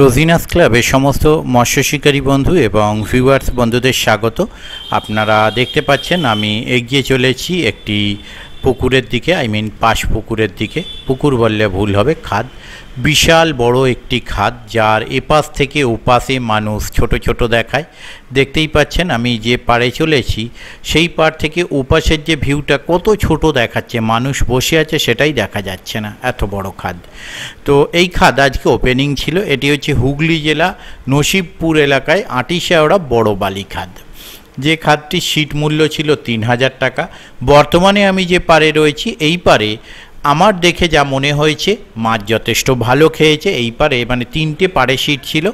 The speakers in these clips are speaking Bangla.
রোজিনাস ক্লাবের সমস্ত মৎস্য শিকারী বন্ধু এবং ভিউয়ার্স বন্ধুদের স্বাগত আপনারা দেখতে পাচ্ছেন আমি এগিয়ে চলেছি একটি পুকুরের দিকে আই মিন পাশ পুকুরের দিকে পুকুর বললে ভুল হবে খাদ বিশাল বড় একটি খাদ যার এপাশ থেকে ওপাশে মানুষ ছোট ছোট দেখায় দেখতেই পাচ্ছেন আমি যে পাড়ে চলেছি সেই পাড় থেকে ওপাশের যে ভিউটা কত ছোট দেখাচ্ছে মানুষ বসে আছে সেটাই দেখা যাচ্ছে না এত বড় খাদ তো এই খাদ আজকে ওপেনিং ছিল এটি হচ্ছে হুগলি জেলা নসিবপুর এলাকায় আটিশাওড়া বড় বালি খাদ যে খাদটি সিট মূল্য ছিল তিন হাজার টাকা বর্তমানে আমি যে পারে রয়েছি এই পারে আমার দেখে যা মনে হয়েছে মাছ যথেষ্ট ভালো খেয়েছে এই পারে মানে তিনটে পাড়ে সিট ছিল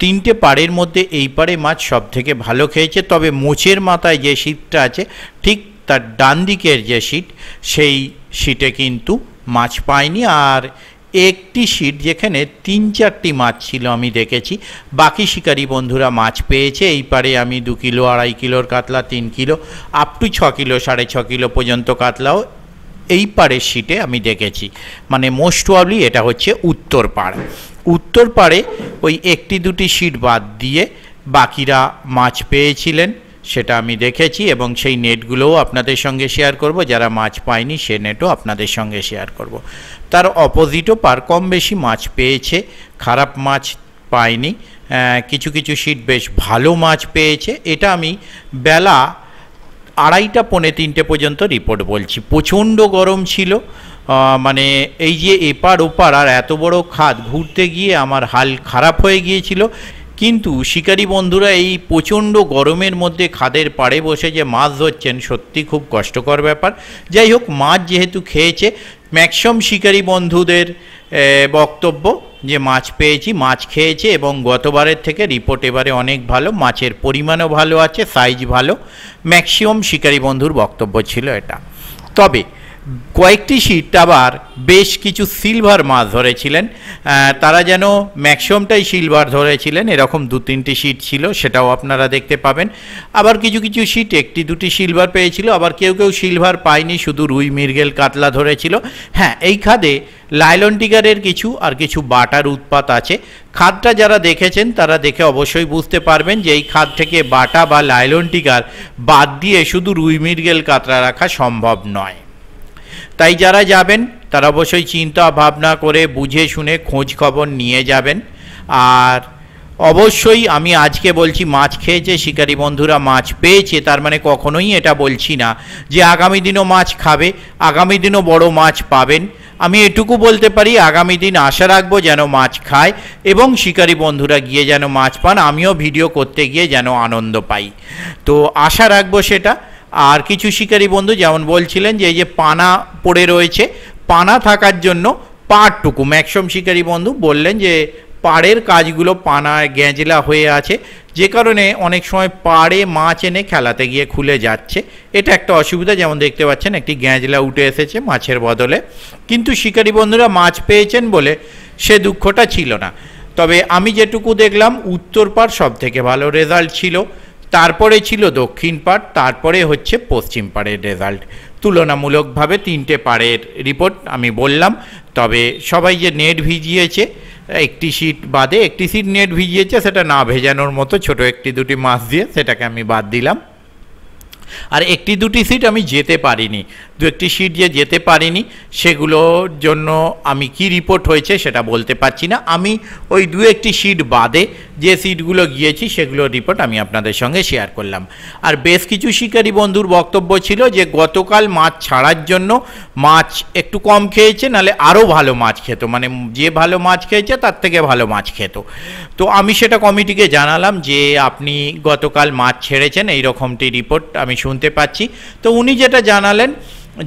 তিনটে পাড়ের মধ্যে এই পারে মাছ সব থেকে ভালো খেয়েছে তবে মোচের মাথায় যে সিটটা আছে ঠিক তার ডান দিকের যে সিট সেই সিটে কিন্তু মাছ পায়নি আর একটি শিট যেখানে তিন চারটি মাছ ছিল আমি দেখেছি বাকি শিকারী বন্ধুরা মাছ পেয়েছে এই পারে আমি দু কিলো আড়াই কিলোর কাতলা তিন কিলো আপ টু ছ কিলো সাড়ে ছ কিলো পর্যন্ত কাতলাও এই পাড়ের শিটে আমি দেখেছি মানে মোস্ট অবলি এটা হচ্ছে উত্তর পাড় উত্তর পাড়ে ওই একটি দুটি শিট বাদ দিয়ে বাকিরা মাছ পেয়েছিলেন সেটা আমি দেখেছি এবং সেই নেটগুলোও আপনাদের সঙ্গে শেয়ার করব যারা মাছ পায়নি সে নেটও আপনাদের সঙ্গে শেয়ার করব। তার অপোজিটও পার কম বেশি মাছ পেয়েছে খারাপ মাছ পায়নি কিছু কিছু শীত বেশ ভালো মাছ পেয়েছে এটা আমি বেলা আড়াইটা পৌনে তিনটে পর্যন্ত রিপোর্ট বলছি প্রচণ্ড গরম ছিল মানে এই যে এপার ওপার আর এত বড় খাদ ঘুরতে গিয়ে আমার হাল খারাপ হয়ে গিয়েছিল কিন্তু শিকারী বন্ধুরা এই প্রচণ্ড গরমের মধ্যে খাদের পাড়ে বসে যে মাছ ধরছেন সত্যি খুব কষ্টকর ব্যাপার যাই হোক মাছ যেহেতু খেয়েছে ম্যাক্সিমাম শিকারী বন্ধুদের বক্তব্য যে মাছ পেয়েছি মাছ খেয়েছে এবং গতবারের থেকে রিপোর্ট এবারে অনেক ভালো মাছের পরিমাণও ভালো আছে সাইজ ভালো ম্যাক্সিমাম শিকারী বন্ধুর বক্তব্য ছিল এটা তবে কয়েকটি শীট আবার বেশ কিছু সিলভার মাছ ধরেছিলেন তারা যেন ম্যাক্সিমামটাই সিলভার ধরেছিলেন এরকম দু তিনটি শীট ছিল সেটাও আপনারা দেখতে পাবেন আবার কিছু কিছু শীট একটি দুটি সিলভার পেয়েছিল আবার কেউ কেউ সিলভার পায়নি শুধু রুই মির্গেল কাতলা ধরেছিল হ্যাঁ এই খাদে লাইলনটিগারের কিছু আর কিছু বাটার উৎপাত আছে খাদটা যারা দেখেছেন তারা দেখে অবশ্যই বুঝতে পারবেন যে এই খাদ থেকে বাটা বা লাইলনটিগার বাদ দিয়ে শুধু রুই মির্গেল কাতলা রাখা সম্ভব নয় তাই যারা যাবেন তারা অবশ্যই চিন্তা ভাবনা করে বুঝে শুনে খোঁজ খবর নিয়ে যাবেন আর অবশ্যই আমি আজকে বলছি মাছ খেয়েছে শিকারী বন্ধুরা মাছ পেয়েছে তার মানে কখনোই এটা বলছি না যে আগামী দিনও মাছ খাবে আগামী দিনও বড় মাছ পাবেন আমি এটুকু বলতে পারি আগামী দিন আশা রাখবো যেন মাছ খায় এবং শিকারী বন্ধুরা গিয়ে যেন মাছ পান আমিও ভিডিও করতে গিয়ে যেন আনন্দ পাই তো আশা রাখবো সেটা আর কিছু শিকারী বন্ধু যেমন বলছিলেন যে এই যে পানা পড়ে রয়েছে পানা থাকার জন্য পাড়টুকু ম্যাক্সম শিকারী বন্ধু বললেন যে পাড়ের কাজগুলো পানায় গ্যাঁজলা হয়ে আছে যে কারণে অনেক সময় পাড়ে মাছ এনে খেলাতে গিয়ে খুলে যাচ্ছে এটা একটা অসুবিধা যেমন দেখতে পাচ্ছেন একটি গ্যাঁজলা উঠে এসেছে মাছের বদলে কিন্তু শিকারী বন্ধুরা মাছ পেয়েছেন বলে সে দুঃখটা ছিল না তবে আমি যেটুকু দেখলাম উত্তর পাড় সব থেকে ভালো রেজাল্ট ছিল তারপরে ছিল দক্ষিণ পাড় তারপরে হচ্ছে পশ্চিম পাড়ের রেজাল্ট তুলনামূলকভাবে তিনটে পাড়ের রিপোর্ট আমি বললাম তবে সবাই যে নেট ভিজিয়েছে একটি সিট বাদে একটি সিট নেট ভিজিয়েছে সেটা না ভেজানোর মতো ছোট একটি দুটি মাস দিয়ে সেটাকে আমি বাদ দিলাম আর একটি দুটি সিট আমি যেতে পারিনি দু একটি সিট যে যেতে পারিনি সেগুলোর জন্য আমি কি রিপোর্ট হয়েছে সেটা বলতে পারছি না আমি ওই দু একটি সিট বাদে যে সিটগুলো গিয়েছি সেগুলোর রিপোর্ট আমি আপনাদের সঙ্গে শেয়ার করলাম আর বেশ কিছু শিকারী বন্ধুর বক্তব্য ছিল যে গতকাল মাছ ছাড়ার জন্য মাছ একটু কম খেয়েছে নালে আরও ভালো মাছ খেত মানে যে ভালো মাছ খেয়েছে তার থেকে ভালো মাছ খেত তো আমি সেটা কমিটিকে জানালাম যে আপনি গতকাল মাছ ছেড়েছেন এই রকমটি রিপোর্ট আমি শুনতে পাচ্ছি তো উনি যেটা জানালেন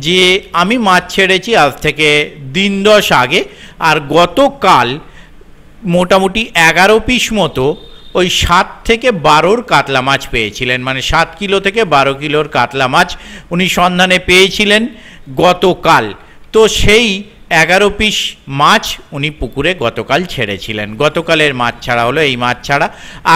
যে আমি মাছ ছেড়েছি আজ থেকে দিন দশ আগে আর গতকাল মোটামুটি এগারো পিস মতো ওই সাত থেকে বারোর কাতলা মাছ পেয়েছিলেন মানে সাত কিলো থেকে বারো কিলোর কাতলা মাছ উনি সন্ধানে পেয়েছিলেন গতকাল তো সেই এগারো পিস মাছ উনি পুকুরে গতকাল ছেড়েছিলেন গতকালের মাছ ছাড়া হলো এই মাছ ছাড়া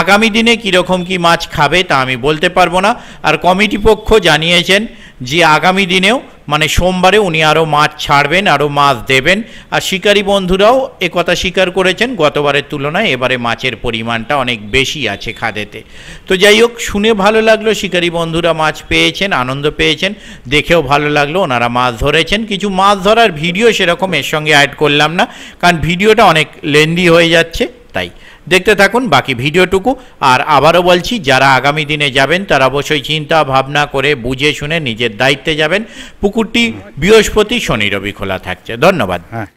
আগামী দিনে কীরকম কি মাছ খাবে তা আমি বলতে পারবো না আর কমিটি পক্ষ জানিয়েছেন যে আগামী দিনেও মানে সোমবারে উনি আরও মাছ ছাড়বেন আরও মাছ দেবেন আর শিকারী বন্ধুরাও কথা স্বীকার করেছেন গতবারের তুলনায় এবারে মাছের পরিমাণটা অনেক বেশি আছে খাদেতে তো যাই হোক শুনে ভালো লাগলো শিকারী বন্ধুরা মাছ পেয়েছেন আনন্দ পেয়েছেন দেখেও ভালো লাগলো ওনারা মাছ ধরেছেন কিছু মাছ ধরার ভিডিও সেরকম এর সঙ্গে অ্যাড করলাম না কারণ ভিডিওটা অনেক লেন্দি হয়ে যাচ্ছে তাই দেখতে থাকুন বাকি ভিডিওটুকু আর আবারও বলছি যারা আগামী দিনে যাবেন তারা অবশ্যই চিন্তা ভাবনা করে বুঝে শুনে নিজের দায়িত্বে যাবেন পুকুরটি বৃহস্পতি শনি রবি খোলা থাকছে ধন্যবাদ হ্যাঁ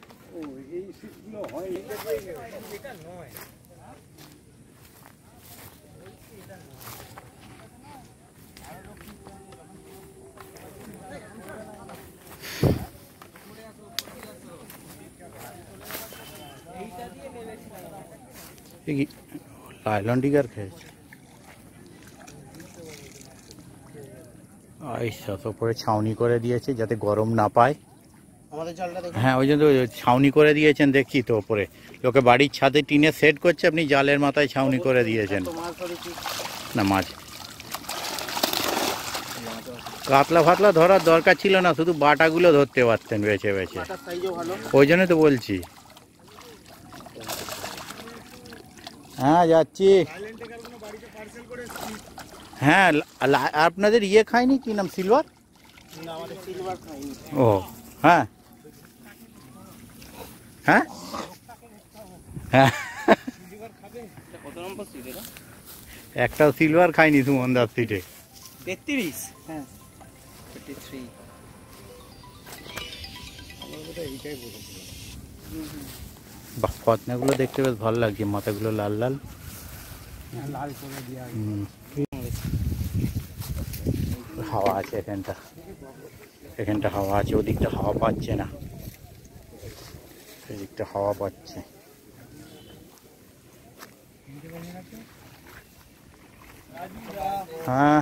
লাইলন ডিগার খেয়েছে আচ্ছা তো পরে ছাউনি করে দিয়েছে যাতে গরম না পায় হ্যাঁ ওই জন্য ছাউনি করে দিয়েছেন দেখছি তো ওপরে লোকে বাড়ির ছাদে টিনে সেট করছে আপনি জালের মাথায় ছাউনি করে দিয়েছেন না মাছ কাতলা ফাতলা ধরার দরকার ছিল না শুধু বাটাগুলো ধরতে পারতেন বেছে বেছে ওই জন্য তো বলছি হ্যাঁ যাচ্ছি হ্যাঁ আপনাদের ইয়ে খায়নি কি নাম সিলভার ও হ্যাঁ হ্যাঁ হ্যাঁ সিলভার খাইনি সুমন দাস সিটে তেত্রিশ হ্যাঁ এইটাই ফতনাগুলো দেখতে বেশ ভালো লাগছে মাথাগুলো লাল লাল হাওয়া আছে এখানটা এখানটা হাওয়া আছে ওদিকটা হাওয়া পাচ্ছে না এদিকটা হাওয়া পাচ্ছে হ্যাঁ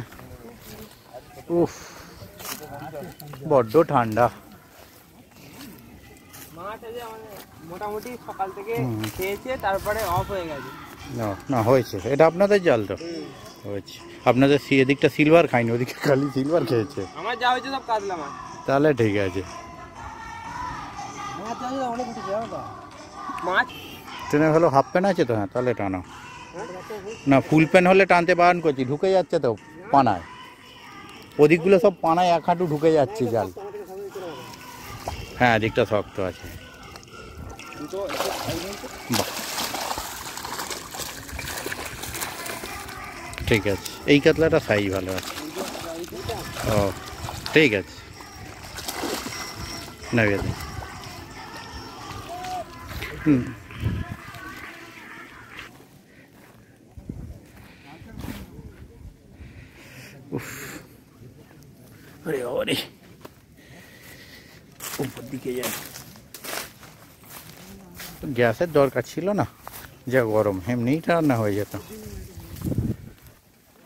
উফ বড্ড ঠান্ডা না না হয়েছে এটা আপনাদের জাল তো হয়েছে আপনাদের এদিকটা সিলভার খাইনি খালি সিলভার খেয়েছে তাহলে ঠিক আছে ট্রেনে হাফ প্যান্ট আছে তো হ্যাঁ তাহলে টানো হ্যাঁ? না ফুল প্যান্ট হলে টানতে বারণ করছি ঢুকে যাচ্ছে তো পানায় ওদিকগুলো সব পানায় এক হাঁটু ঢুকে যাচ্ছে জাল হ্যাঁ দিকটা শক্ত আছে ঠিক আছে এই কাতলাটা সাইজ ভালো আছে ও ঠিক আছে নেবে হুম গ্যাসের দরকার ছিল না যা গরম এমনিই রান্না হয়ে যেত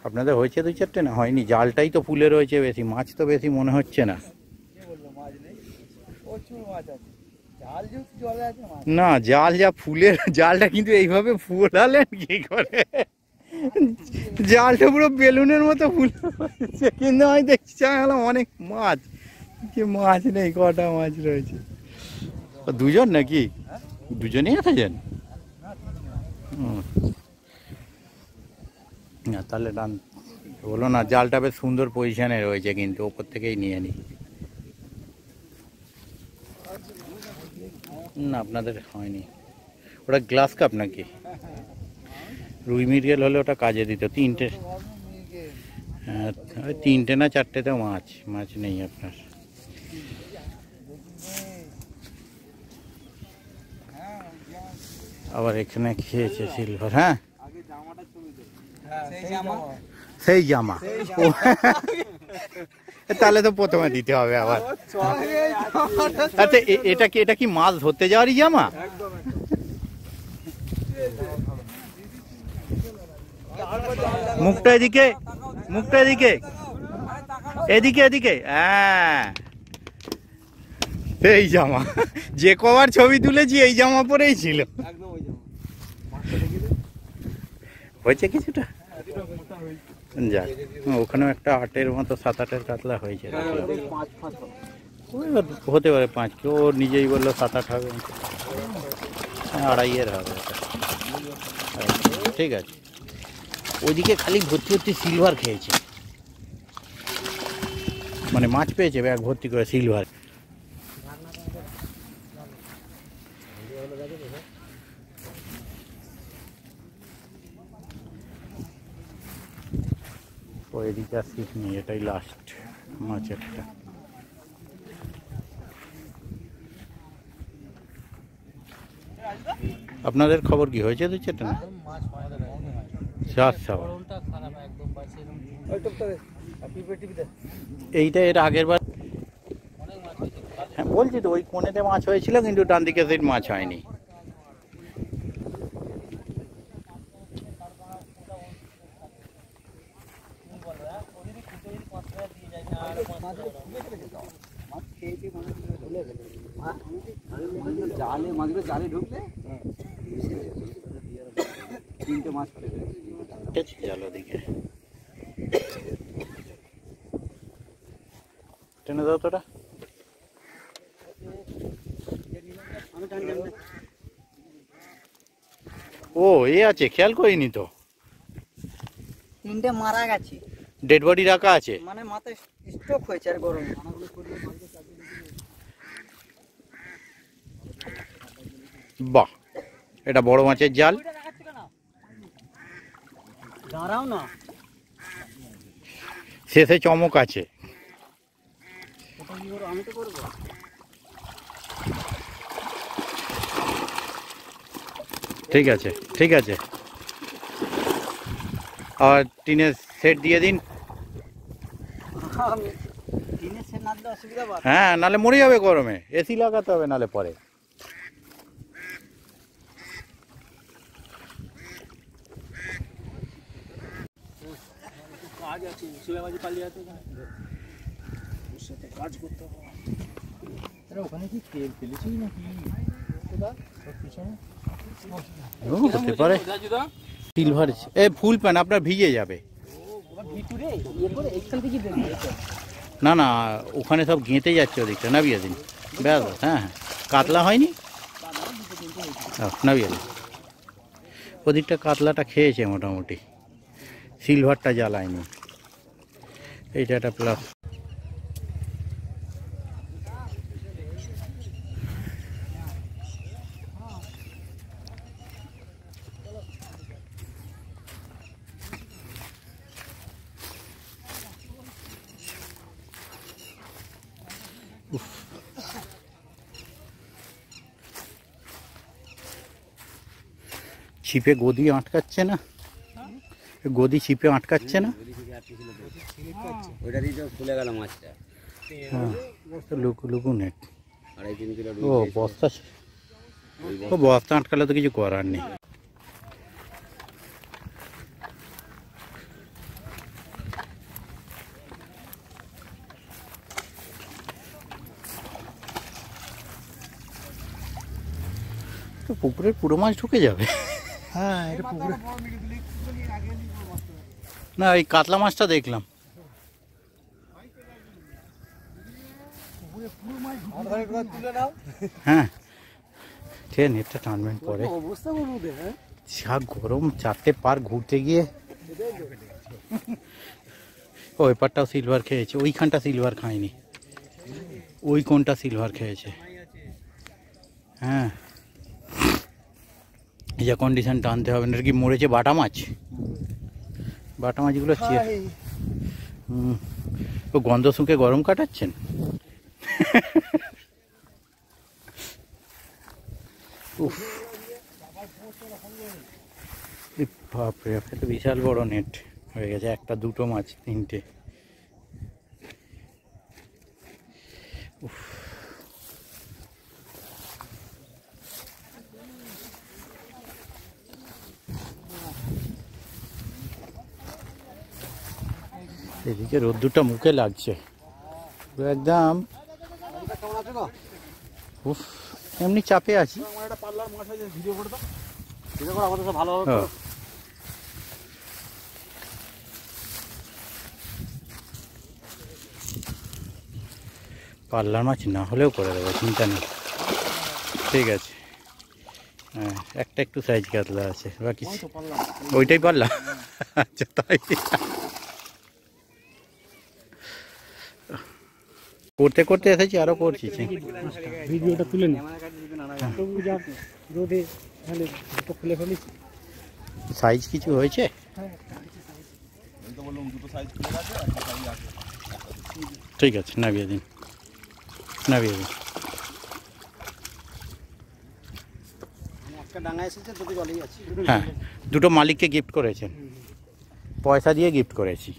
আপনাদের হয়েছে দুই চারটে না হয়নি জালটাই তো ফুলে রয়েছে বেশি মাছ তো বেশি মনে হচ্ছে না না জাল যা ফুলের জালটা কিন্তু এইভাবে ফুলালেন কি করে জালটা পুরো বেলুনের মতো ফুলে কিন্তু আমি দেখছি অনেক মাছ যে মাছ নেই কটা মাছ রয়েছে দুজন নাকি দুজনেই আসা যান না তাহলে ডান বলো না জালটা বেশ সুন্দর পজিশানে রয়েছে কিন্তু ওপর থেকেই নিয়ে নিই না আপনাদের হয়নি ওটা গ্লাস কাপ নাকি রুই মিরিয়াল হলে ওটা কাজে দিত তিনটে হ্যাঁ তিনটে না চারটেতে মাছ মাছ নেই আপনার আবার এখানে খেয়েছে সিলভার হ্যাঁ? হ্যাঁ সেই জামা তাহলে তো প্রথমে দিতে হবে আবার আচ্ছা এটা কি এটা কি মাছ ধরতে যাওয়ারই জামা মুখটা এদিকে মুখটা এদিকে এদিকে এদিকে হ্যাঁ এই জামা যে কবার ছবি তুলেছি এই জামা পরেই ছিল হয়েছে কিছুটা যাক ওখানেও একটা আটের মতো সাত আটের কাতলা হয়েছে হতে পারে পাঁচ কেউ নিজেই বললো সাত আট হবে আড়াইয়ের হবে ঠিক আছে ওইদিকে খালি ভর্তি ভর্তি সিলভার খেয়েছে মানে মাছ পেয়েছে ব্যাগ ভর্তি করে সিলভার ও এদিকে আর সিট এটাই লাস্ট মাছেরটা আপনাদের খবর কি হয়েছে তো সেটা না এইটা এর আগের বার হ্যাঁ বলছি তো ওই কোনেতে মাছ হয়েছিল কিন্তু ডান দিকে মাছ হয়নি জালে মাছগুলো জালে ঢুকলে তিনটে মাছ পড়ে চলো দিকে টেনে দাও তোটা ও এ আছে খেয়াল করিনি তো তিনটে মারা গেছে ডেড বডি রাখা আছে মানে মাথায় স্ট্রোক হয়েছে আর গরম বাহ এটা বড় মাছের জাল দাঁড়াও না শেষে চমক আছে ঠিক আছে ঠিক আছে আর টিনের সেট দিয়ে দিন হ্যাঁ নালে মরে যাবে গরমে এসি লাগাতে হবে নালে পরে কাজ করতে হবে এ ফুল প্যান্ট আপনার ভিজে যাবে ইয়ে না না ওখানে সব গেঁতে যাচ্ছে ওদিকটা নাবিয়া দিন ব্যাস হ্যাঁ হ্যাঁ কাতলা হয়নি নাবিয়া দিন ওদিকটা কাতলাটা খেয়েছে মোটামুটি সিলভারটা জ্বালায়নি এইটা একটা প্লাস ছিপে গদি আটকাচ্ছে না গদি ছিপে আটকাচ্ছে না ওইটা দিয়ে মাছটা হ্যাঁ লুকু ও বস্তা ও বস্তা আটকালে তো কিছু করার নেই পুকুরের পুরো মাছ ঢুকে যাবে হ্যাঁ না এই কাতলা মাছটা দেখলাম হ্যাঁ ঠিক নেটটা টানবেন পরে হ্যাঁ। যা গরম চারটে পার ঘুরতে গিয়ে ও এপারটাও সিলভার খেয়েছে ওইখানটা সিলভার খায়নি ওই কোনটা সিলভার খেয়েছে হ্যাঁ ভিজা কন্ডিশন টানতে হবে না কি মরেছে বাটা মাছ বাটা মাছগুলো হ্যাঁ, ও গন্ধ শুঁকে গরম কাটাচ্ছেন উফ বাপরে বিশাল বড় নেট হয়ে গেছে একটা দুটো মাছ তিনটে উফ এদিকে রোদ্দুরটা মুখে লাগছে একদম উফ এমনি চাপে আছি পাল্লার মাছ না হলেও করে দেবো চিন্তা নেই ঠিক আছে হ্যাঁ একটা একটু সাইজ কাতলা আছে বাকি ওইটাই পারলাম আচ্ছা তাই করতে করতে এসেছি আরও করছি ভিডিওটা তুলে খুলে সাইজ কিছু হয়েছে ঠিক আছে নামিয়ে দিন নামিয়ে দিন হ্যাঁ দুটো মালিককে গিফট করেছেন পয়সা দিয়ে গিফট করেছি